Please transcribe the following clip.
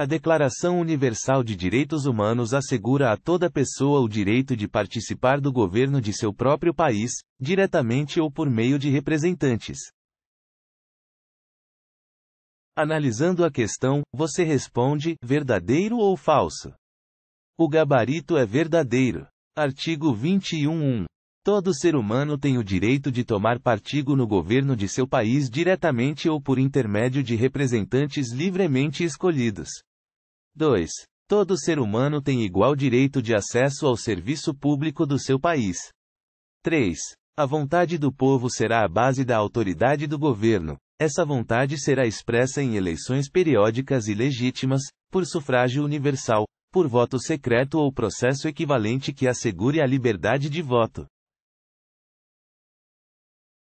A Declaração Universal de Direitos Humanos assegura a toda pessoa o direito de participar do governo de seu próprio país, diretamente ou por meio de representantes. Analisando a questão, você responde: verdadeiro ou falso? O gabarito é verdadeiro. Artigo 21.1. Todo ser humano tem o direito de tomar partido no governo de seu país diretamente ou por intermédio de representantes livremente escolhidos. 2. Todo ser humano tem igual direito de acesso ao serviço público do seu país. 3. A vontade do povo será a base da autoridade do governo. Essa vontade será expressa em eleições periódicas e legítimas, por sufrágio universal, por voto secreto ou processo equivalente que assegure a liberdade de voto.